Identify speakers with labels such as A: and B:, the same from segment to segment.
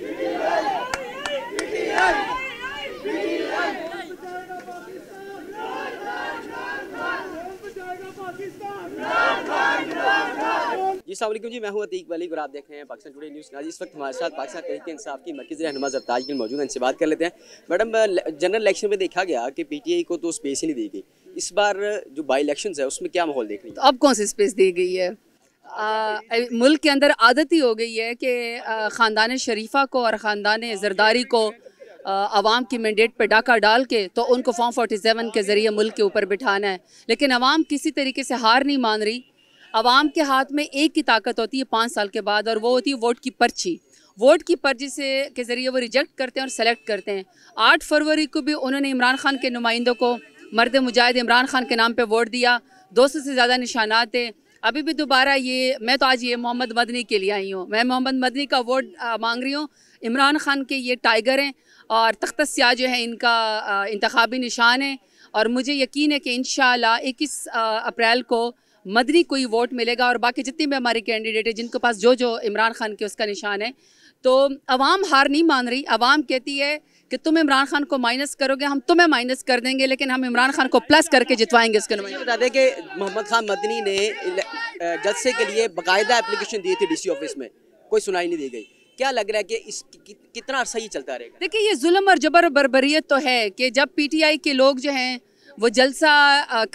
A: जी जी मैं हूँ अतीक वाली और आप देख रहे हैं पाकिस्तान टुडे न्यूज़ नाजी इस वक्त हमारे साथ पाकिस्तान तरीके इंसाफ की मरकज रहनमा जरताज गिल मौजूद हैं इनसे बात कर लेते हैं मैडम जनरल इलेक्शन में देखा गया कि पीटीआई को तो स्पेस ही नहीं दी गई इस बार जो बाई इलेक्शन है उसमें क्या माहौल देख रही तो है
B: अब कौन सी स्पेस दी गई है मुल्क के अंदर आदत ही हो गई है कि ख़ानदान शरीफा को और ख़ानदान जरदारी को आवाम की मैंडेट पर डाका डाल के तो उनको फॉर्म फोर्टी सेवन के ज़रिए मुल्क के ऊपर बिठाना है लेकिन आवाम किसी तरीके से हार नहीं मान रही आवाम के हाथ में एक ही ताकत होती है पाँच साल के बाद और वो होती है वोट की पर्ची वोट की पर्ची से के ज़रिए वो रिजेक्ट करते हैं और सेलेक्ट करते हैं आठ फरवरी को भी उन्होंने इमरान खान के नुमाइंदों को मर्द मुजाहिद इमरान खान के नाम पर वोट दिया दो सौ से ज़्यादा निशानात थे अभी भी दोबारा ये मैं तो आज ये मोहम्मद मदनी के लिए आई हूँ मैं मोहम्मद मदनी का वोट मांग रही हूँ इमरान खान के ये टाइगर हैं और तख्त स्या जो है इनका इंतबी निशान है और मुझे यकीन है कि इन इक्कीस अप्रैल को मदनी को ही वोट मिलेगा और बाकी जितने भी हमारे कैंडिडेट हैं जिनके पास जो जो इमरान खान के उसका निशान है तो अवाम हार नहीं मान रही अवाम कहती है कि तुम इमरान खान को माइनस करोगे हम तुम्हें माइनस कर देंगे लेकिन हम इमरान खान को प्लस करके जितवाएंगे उसके नंबर
A: बता दें कि मोहम्मद खान मदनी ने जलसे के लिए बाकायदा एप्लीकेशन दी थी सी ऑफिस में कोई सुनाई नहीं दी गई क्या लग रहा है कि इस कितना सही ही चलता रहेगा
B: देखिए ये जुल्म और जबर बरबरीत तो है कि जब पीटीआई के लोग जो हैं वो जलसा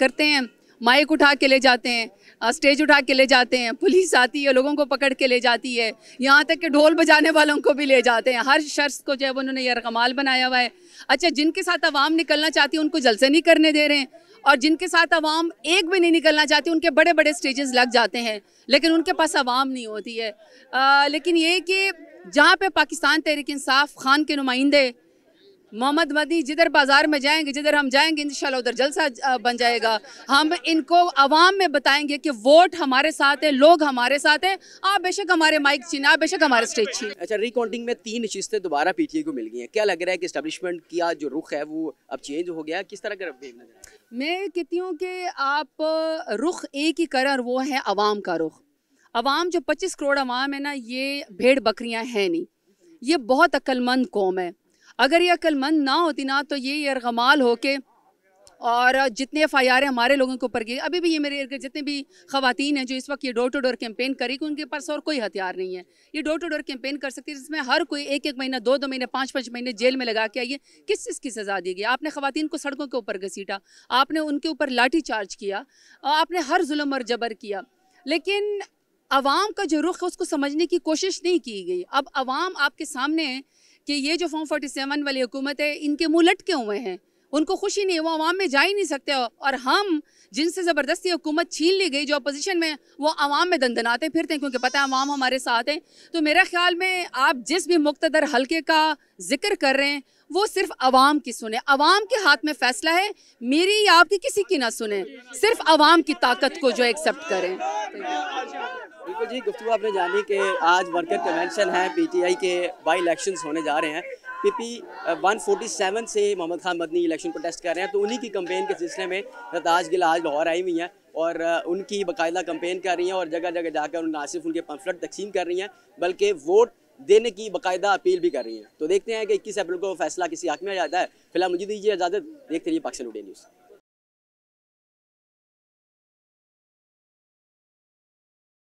B: करते हैं माइक उठा के ले जाते हैं स्टेज उठा के ले जाते हैं पुलिस आती है लोगों को पकड़ के ले जाती है यहाँ तक कि ढोल बजाने वालों को भी ले जाते हैं हर शख्स को जो है उन्होंने रकमाल बनाया हुआ है अच्छा जिनके साथ आवाम निकलना चाहती है उनको जलसे नहीं करने दे रहे हैं और जिनके साथ आवाम एक भी नहीं निकलना चाहती उनके बड़े बड़े स्टेजेस लग जाते हैं लेकिन उनके पास आवाम नहीं होती है आ, लेकिन ये कि जहाँ पे पाकिस्तान तहरीक इंसाफ खान के नुमाइंदे मोहम्मद मदी जिधर बाज़ार में जाएंगे जिधर हम जाएंगे इन उधर जलसा बन जाएगा हम इनको आवाम में बताएंगे कि वोट हमारे साथ है लोग हमारे साथ हैं आप बेशक हमारे माइक छीने आप बेशक हमारे स्टेज छीन अच्छा रिकाउंटिंग में तीन
A: नशिस्तें दोबारा पीटीए को मिल गई हैं क्या लग रहा है कि इस्टबलिशमेंट का जो रुख है वो अब चेंज हो गया किस तरह का
B: मैं कहती हूँ कि आप रुख एक ही करें और वो है आवाम का रुख आवाम जो पच्चीस करोड़ आवाम है ना ये भेड़ बकरियाँ हैं नहीं ये बहुत अक्लमंद कौम है अगर ये अक्लमंद ना होती ना तो ये यरगमाल हो के और जितने एफ आई आर हमारे लोगों के ऊपर गई अभी भी ये मेरे इर्द जितने भी खातन हैं जो इस वक्त ये डोर टू डोर कैंपेन करेगी उनके पास और कोई हथियार नहीं है ये डोर टू डोर कैंपेन कर सकती है जिसमें हर कोई एक एक महीना दो दो महीने पाँच पाँच महीने जेल में लगा के आइए किस चीज़ की सज़ा दी गई आपने खातन को सड़कों के ऊपर घसीटा आपने उनके ऊपर लाठी चार्ज किया आपने हर जुल्म और जबर किया लेकिन आवाम का जो रुख है उसको समझने की कोशिश नहीं की गई अब आवाम आपके सामने कि ये जो फॉर्म फोर्टी सेवन वाली हुकूमत है इनके मुँह लटके हुए हैं उनको खुशी नहीं है वो आवाम में जा ही नहीं सकते और हम जिनसे ज़बरदस्ती हुकूमत छीन ली गई जो अपोजिशन में वो आवाम में दंदनाते फिरते हैं क्योंकि पता है आवाम हमारे साथ हैं तो मेरा ख्याल में आप जिस भी मुख्तर हल्के का जिक्र कर रहे हैं वो सिर्फ आवाम की सुने आवाम के हाथ में फैसला है मेरी या आपकी किसी की ना सुने सिर्फ आवाम की ताकत को जो एक्सेप्ट करें
A: बिल्कुल जी गुफ्तु आपने जानी कि आज वर्कर कन्वेंशन है पीटीआई के बाई इलेक्शंस होने जा रहे हैं पीपी 147 uh, से मोहम्मद खान मदनी इलेक्शन प्रोटेस्ट कर रहे हैं तो उन्हीं की कंपेन के सिलसिले में रताज गिल आज लाहौर आई हुई हैं और uh, उनकी बाकायदा कंपेन कर रही हैं और जगह जगह जाकर ना सिर्फ उनके पम्फलेट तकसीम कर रही हैं बल्कि वोट देने की बाकायदा अपील भी कर रही हैं तो देखते हैं कि इक्कीस अप्रैल को फैसला किसी हक में आ जाता है फिलहाल मुझे दीजिए इजाज़त देखते रहिए पाकिस्तान
B: न्यूज़